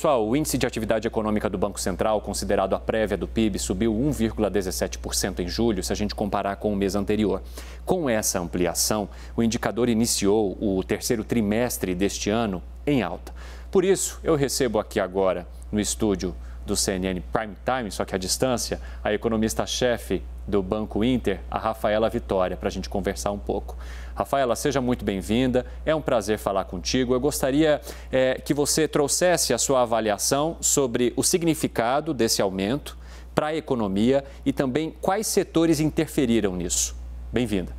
Pessoal, o índice de atividade econômica do Banco Central, considerado a prévia do PIB, subiu 1,17% em julho, se a gente comparar com o mês anterior. Com essa ampliação, o indicador iniciou o terceiro trimestre deste ano em alta. Por isso, eu recebo aqui agora, no estúdio do CNN Prime Time, só que à distância, a economista-chefe do Banco Inter, a Rafaela Vitória, para a gente conversar um pouco. Rafaela, seja muito bem-vinda, é um prazer falar contigo. Eu gostaria é, que você trouxesse a sua avaliação sobre o significado desse aumento para a economia e também quais setores interferiram nisso. Bem-vinda.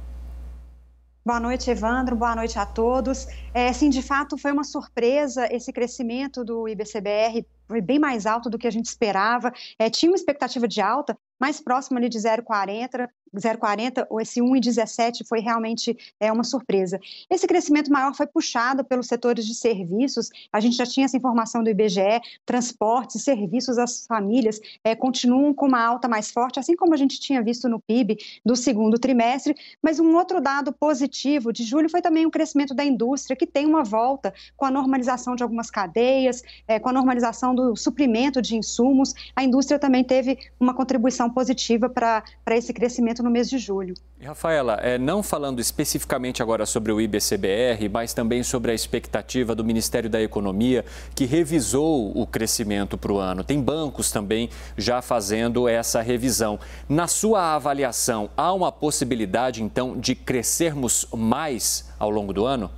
Boa noite, Evandro. Boa noite a todos. É, sim, de fato, foi uma surpresa esse crescimento do IBCBR foi bem mais alto do que a gente esperava. É, tinha uma expectativa de alta mais próxima ali de 0,40 0,40, ou esse 1,17 foi realmente é, uma surpresa. Esse crescimento maior foi puxado pelos setores de serviços, a gente já tinha essa informação do IBGE, transportes, serviços às famílias é, continuam com uma alta mais forte, assim como a gente tinha visto no PIB do segundo trimestre, mas um outro dado positivo de julho foi também o crescimento da indústria, que tem uma volta com a normalização de algumas cadeias, é, com a normalização do suprimento de insumos, a indústria também teve uma contribuição positiva para esse crescimento no mês de julho. Rafaela, é, não falando especificamente agora sobre o IBCBR, mas também sobre a expectativa do Ministério da Economia, que revisou o crescimento para o ano. Tem bancos também já fazendo essa revisão. Na sua avaliação, há uma possibilidade, então, de crescermos mais ao longo do ano?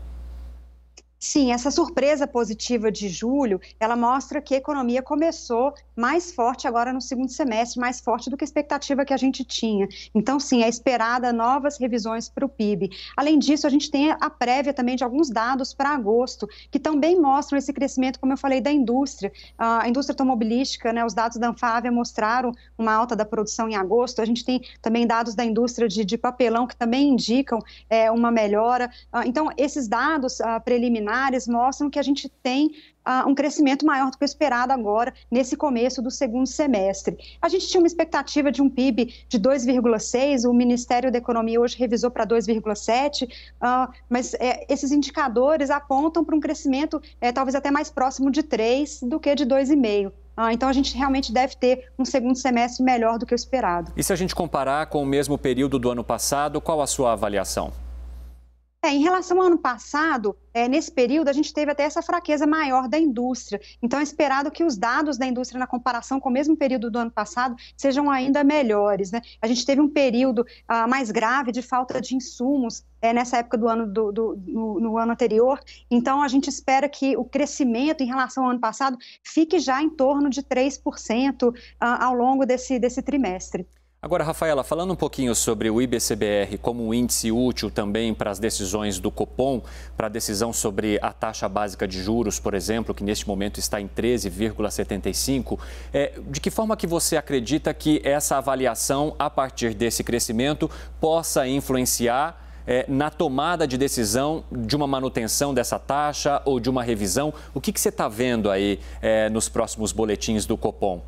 Sim, essa surpresa positiva de julho, ela mostra que a economia começou mais forte agora no segundo semestre, mais forte do que a expectativa que a gente tinha. Então, sim, é esperada novas revisões para o PIB. Além disso, a gente tem a prévia também de alguns dados para agosto, que também mostram esse crescimento, como eu falei, da indústria. A indústria automobilística, né, os dados da Anfávia mostraram uma alta da produção em agosto. A gente tem também dados da indústria de, de papelão que também indicam é, uma melhora. Ah, então, esses dados ah, preliminares preliminares mostram que a gente tem ah, um crescimento maior do que o esperado agora, nesse começo do segundo semestre. A gente tinha uma expectativa de um PIB de 2,6, o Ministério da Economia hoje revisou para 2,7, ah, mas é, esses indicadores apontam para um crescimento é, talvez até mais próximo de 3 do que de 2,5. Ah, então a gente realmente deve ter um segundo semestre melhor do que o esperado. E se a gente comparar com o mesmo período do ano passado, qual a sua avaliação? É, em relação ao ano passado, é, nesse período a gente teve até essa fraqueza maior da indústria. Então é esperado que os dados da indústria na comparação com o mesmo período do ano passado sejam ainda melhores. Né? A gente teve um período ah, mais grave de falta de insumos é, nessa época do ano do, do no, no, ano anterior. Então a gente espera que o crescimento em relação ao ano passado fique já em torno de 3% ah, ao longo desse, desse trimestre. Agora, Rafaela, falando um pouquinho sobre o IBCBR como um índice útil também para as decisões do Copom, para a decisão sobre a taxa básica de juros, por exemplo, que neste momento está em 13,75, é, de que forma que você acredita que essa avaliação, a partir desse crescimento, possa influenciar é, na tomada de decisão de uma manutenção dessa taxa ou de uma revisão? O que, que você está vendo aí é, nos próximos boletins do Copom?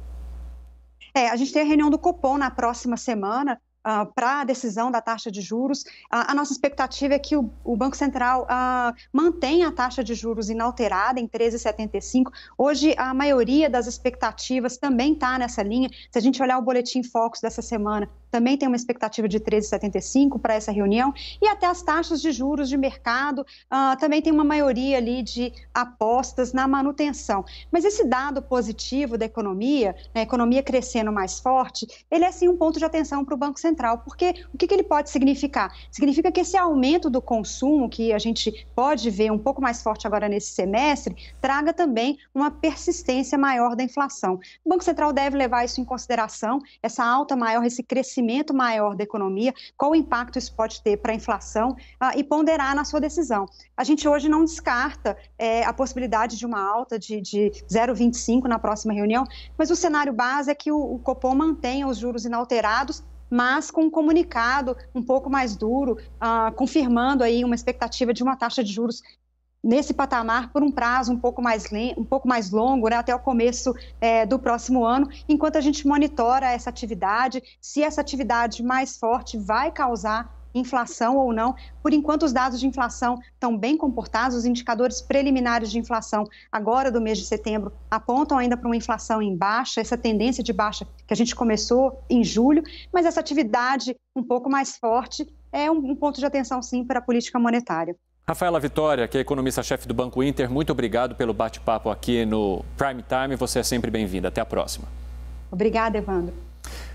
É, a gente tem a reunião do Copom na próxima semana uh, ah, para a decisão da taxa de juros. Uh, a nossa expectativa é que o, o Banco Central uh, mantenha a taxa de juros inalterada em 13,75. Hoje, a maioria das expectativas também está nessa linha. Se a gente olhar o boletim Focus dessa semana, também tem uma expectativa de 13,75 para essa reunião. E até as taxas de juros de mercado ah, também tem uma maioria ali de apostas na manutenção. Mas esse dado positivo da economia, a né, economia crescendo mais forte, ele é sim um ponto de atenção para o Banco Central central, porque o que, que ele pode significar? Significa que esse aumento do consumo, que a gente pode ver um pouco mais forte agora nesse semestre, traga também uma persistência maior da inflação. O Banco Central deve levar isso em consideração, essa alta maior, esse crescimento maior da economia, qual o impacto isso pode ter para a inflação ah, e ponderar na sua decisão. A gente hoje não descarta é, a possibilidade de uma alta de, de 0,25 na próxima reunião, mas o cenário base é que o, o Copom mantenha os juros inalterados mas com um comunicado um pouco mais duro, uh, confirmando aí uma expectativa de uma taxa de juros nesse patamar por um prazo um pouco mais, um pouco mais longo, né, até o começo é, do próximo ano, enquanto a gente monitora essa atividade, se essa atividade mais forte vai causar inflação ou não. Por enquanto, os dados de inflação estão bem comportados, os indicadores preliminares de inflação agora do mês de setembro apontam ainda para uma inflação em baixa, essa tendência de baixa que a gente começou em julho, mas essa atividade um pouco mais forte é um ponto de atenção, sim, para a política monetária. Rafaela Vitória, que é economista-chefe do Banco Inter, muito obrigado pelo bate-papo aqui no Prime Time. Você é sempre bem-vinda. Até a próxima. Obrigada, Evandro.